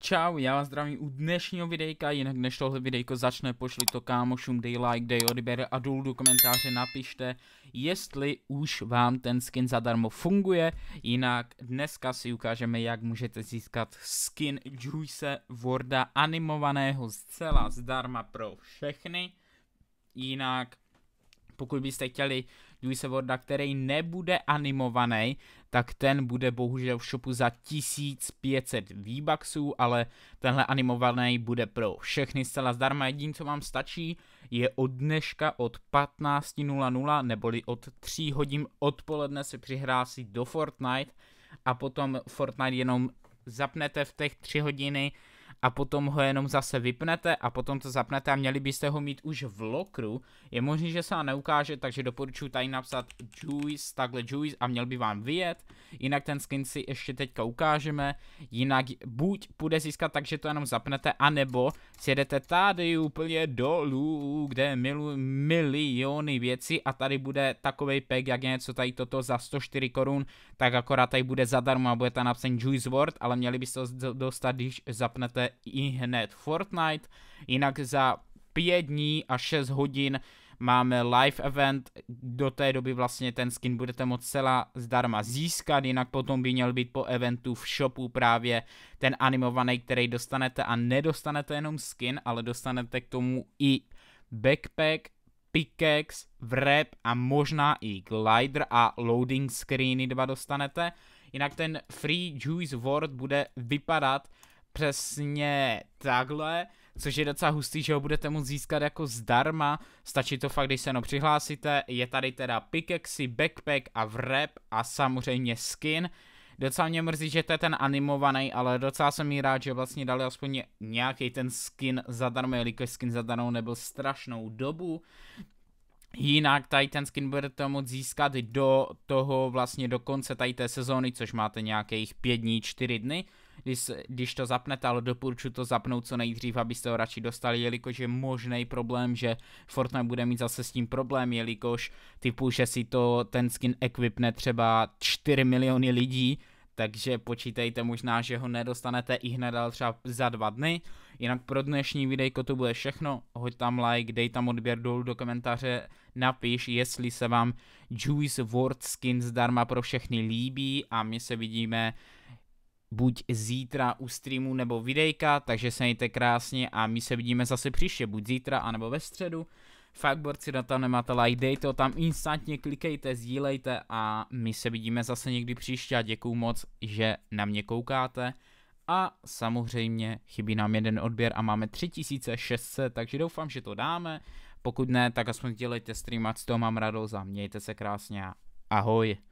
Čau, já vás zdravím u dnešního videjka, jinak než tohle videjko začne, pošli to kámošům, dej like, dej odběr a důl do komentáře napište, jestli už vám ten skin zadarmo funguje, jinak dneska si ukážeme, jak můžete získat skin Juice Worda animovaného zcela zdarma pro všechny, jinak pokud byste chtěli Luise Worda, který nebude animovaný, tak ten bude bohužel v shopu za 1500 V-Bucksů, ale tenhle animovaný bude pro všechny zcela zdarma. Jediné, co vám stačí, je od dneška od 15.00, neboli od 3 hodin odpoledne se přihlásit do Fortnite a potom Fortnite jenom zapnete v těch 3 hodiny, a potom ho jenom zase vypnete a potom to zapnete a měli byste ho mít už v lokru. Je možné, že se vám neukáže, takže doporučuji tady napsat Juice, takhle Juice a měl by vám vyjet. Jinak ten skin si ještě teďka ukážeme. Jinak buď půjde získat takže to jenom zapnete, anebo sjedete tady úplně dolů, kde milu, miliony věcí a tady bude takový pack, jak je něco tady toto za 104 korun, tak akorát tady bude zadarmo a bude tam napsaný Juice word, ale měli byste to dostat, když zapnete i hned Fortnite. Jinak za pět dní a 6 hodin máme live event, do té doby vlastně ten skin budete moct celá zdarma získat, jinak potom by měl být po eventu v shopu právě ten animovaný, který dostanete a nedostanete jenom skin, ale dostanete k tomu i backpack, pickaxe, wrap a možná i glider a loading screeny dva dostanete. Jinak ten Free Juice World bude vypadat přesně takhle, což je docela hustý, že ho budete moct získat jako zdarma, stačí to fakt, když se no přihlásíte, je tady teda pickaxe, backpack a wrap a samozřejmě skin, Docela mě mrzí, že to je ten animovaný, ale docela jsem jí rád, že vlastně dali aspoň nějaký ten skin zadarmo, jelikož skin zadarmo nebyl strašnou dobu. Jinak tady ten skin budete moct získat do toho vlastně do konce tady té sezóny, což máte nějakých 5 dní, 4 dny když, když to zapnete, ale doporučuji to zapnout co nejdřív, abyste ho radši dostali, jelikož je možný problém, že Fortnite bude mít zase s tím problém, jelikož typu, že si to ten skin equipne třeba 4 miliony lidí, takže počítejte možná, že ho nedostanete i hned, ale třeba za dva dny. Jinak pro dnešní videjko to bude všechno, hoď tam like, dej tam odběr dolů do komentáře, napiš, jestli se vám Juice World Skin zdarma pro všechny líbí a my se vidíme buď zítra u streamu nebo videjka, takže se mějte krásně a my se vidíme zase příště, buď zítra anebo ve středu. Fakt borci data nemáte like, dejte ho tam instantně, klikejte, sdílejte a my se vidíme zase někdy příště a děkuju moc, že na mě koukáte. A samozřejmě chybí nám jeden odběr a máme 3600, takže doufám, že to dáme. Pokud ne, tak aspoň dělejte stream, ať z toho mám radost a mějte se krásně ahoj.